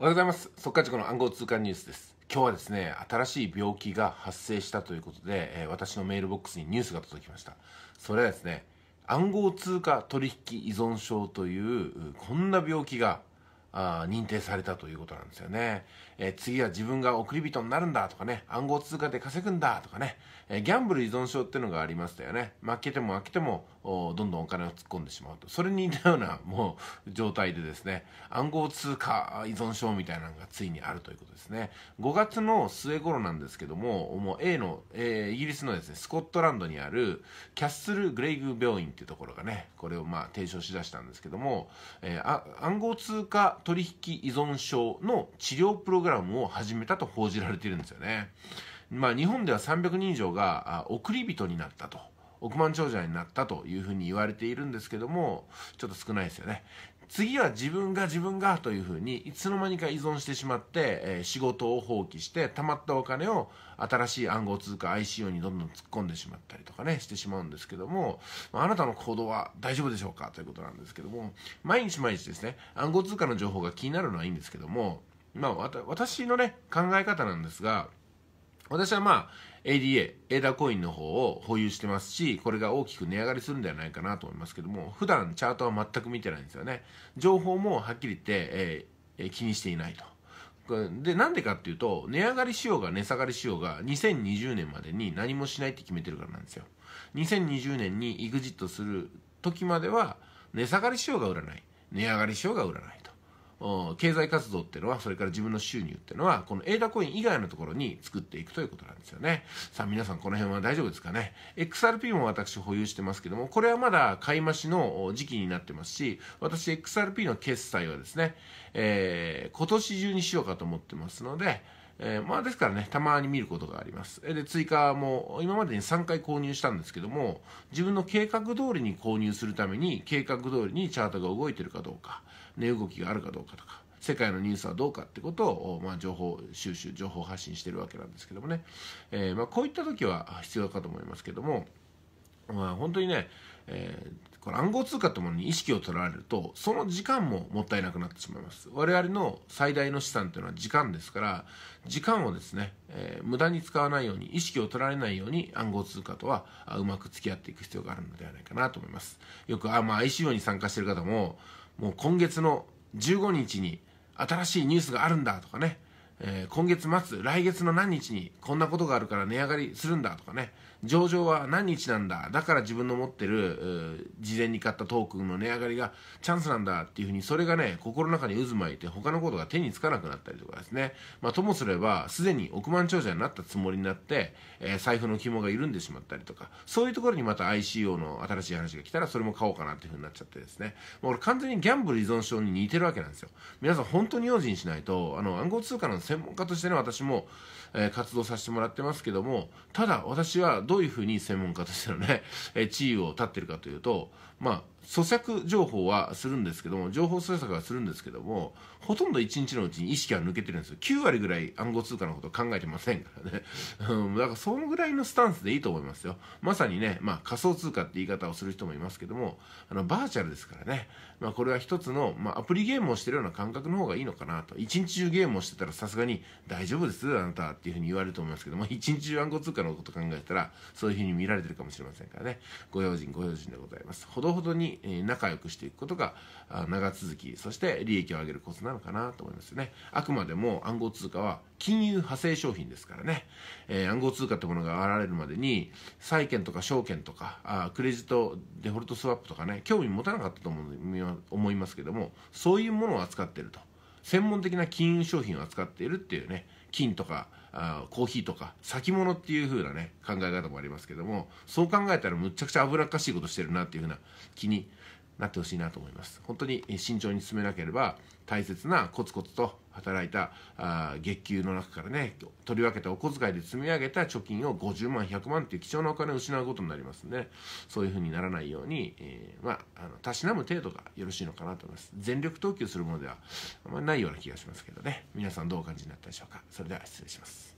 おはようございます速稼塾の暗号通貨ニュースです今日はですね新しい病気が発生したということで、え私のメールボックスにニュースが届きましたそれはですね暗号通貨取引依存症というこんな病気があ認定されたということなんですよね、えー、次は自分が送り人になるんだとかね暗号通貨で稼ぐんだとかね、えー、ギャンブル依存症っていうのがありましたよね負けても負けてもどんどんお金を突っ込んでしまうとそれに似たようなもう状態でですね暗号通貨依存症みたいなのがついにあるということですね5月の末頃なんですけどももう A の、えー、イギリスのですねスコットランドにあるキャッスル・グレイグ病院っていうところがねこれをまあ提唱しだしたんですけども、えー、あ暗号通貨取引依存症の治療プログラムを始めたと報じられているんですよね。まあ、日本では300人以上が送り人になったと。億万長者になったというふうに言われているんですけどもちょっと少ないですよね次は自分が自分がというふうにいつの間にか依存してしまって、えー、仕事を放棄してたまったお金を新しい暗号通貨 ICO にどんどん突っ込んでしまったりとかねしてしまうんですけどもあなたの行動は大丈夫でしょうかということなんですけども毎日毎日ですね暗号通貨の情報が気になるのはいいんですけども、まあ、私のね考え方なんですが私はまあ ADA、エーダコインの方を保有してますし、これが大きく値上がりするんではないかなと思いますけども、普段チャートは全く見てないんですよね。情報もはっきり言って、えー、気にしていないと。で、なんでかっていうと、値上がりしようが値下がりしようが、2020年までに何もしないって決めてるからなんですよ。2020年に EXIT する時までは、値下がりしようが売らない。値上がりしようが売らない。経済活動っていうのは、それから自分の収入っていうのは、このエーダコイン以外のところに作っていくということなんですよね。さあ皆さんこの辺は大丈夫ですかね。XRP も私保有してますけども、これはまだ買い増しの時期になってますし、私 XRP の決済はですね、えー、今年中にしようかと思ってますので、えー、まあですからね、たまに見ることがあります。で、追加も今までに3回購入したんですけども、自分の計画通りに購入するために、計画通りにチャートが動いてるかどうか、値、動きがあるかどうかとか、世界のニュースはどうかってことを、まあ、情報収集、情報発信してるわけなんですけどもね、えー、まあ、こういった時は必要かと思いますけども、まあ、本当にね、えー、こ暗号通貨ってものに意識を取られるとその時間ももったいなくなってしまいます我々の最大の資産というのは時間ですから時間をですね、えー、無駄に使わないように意識を取られないように暗号通貨とはうまく付き合っていく必要があるのではないかなと思いますよくあ、まあ、ICO に参加している方ももう今月の15日に新しいニュースがあるんだとかねえー、今月末、来月の何日にこんなことがあるから値上がりするんだとかね、上場は何日なんだだから自分の持ってる事前に買ったトークンの値上がりがチャンスなんだっていうふうにそれがね心の中に渦巻いて他のことが手につかなくなったりとかですね、まあ、ともすればすでに億万長者になったつもりになって、えー、財布の紐が緩んでしまったりとかそういうところにまた ICO の新しい話が来たらそれも買おうかなっていうふうになっちゃってですねもう俺完全にギャンブル依存症に似てるわけなんですよ皆さん本当に用心しないとあの暗号通貨の専門家としてね私も、えー、活動させてもらってますけどもただ私はどういうふうに専門家としてのね、え地位を立ってるかというと、まあ、咀嚼情報はするんですけども情報咀嚼はするんですけどもほとんど1日のうちに意識は抜けてるんですよ9割ぐらい暗号通貨のこと考えてませんからね、うん、だからそのぐらいのスタンスでいいと思いますよまさにね、まあ、仮想通貨って言い方をする人もいますけどもあのバーチャルですからね、まあ、これは一つの、まあ、アプリゲームをしてるような感覚の方がいいのかなと一日中ゲームをしてたらさすがに大丈夫ですあなたっていうふうに言われると思いますけども一日中暗号通貨のこと考えたらそういうふうに見られてるかもしれませんからねご用心ご用心でございますほどほどに仲良くしていくことが長続きそして利益を上げるコツなのかなと思いますねあくまでも暗号通貨は金融派生商品ですからね、えー、暗号通貨ってものが現れるまでに債券とか証券とかあクレジットデフォルトスワップとかね興味持たなかったと思いますけどもそういうものを扱ってると専門的な金融商品を扱っているっていうね金とかあコーヒーとか先物っていう風なね考え方もありますけどもそう考えたらむちゃくちゃ危なっかしいことしてるなっていう風な気になってほしいなと思います本当に慎重に進めなければ大切なコツコツと働いたあ月給の中からね取り分けたお小遣いで積み上げた貯金を50万100万っていう貴重なお金を失うことになりますんでそういうふうにならないように、えー、まあのたしなむ程度がよろしいのかなと思います全力投球するものではあんまりないような気がしますけどね皆さんどうお感じになったでしょうかそれでは失礼します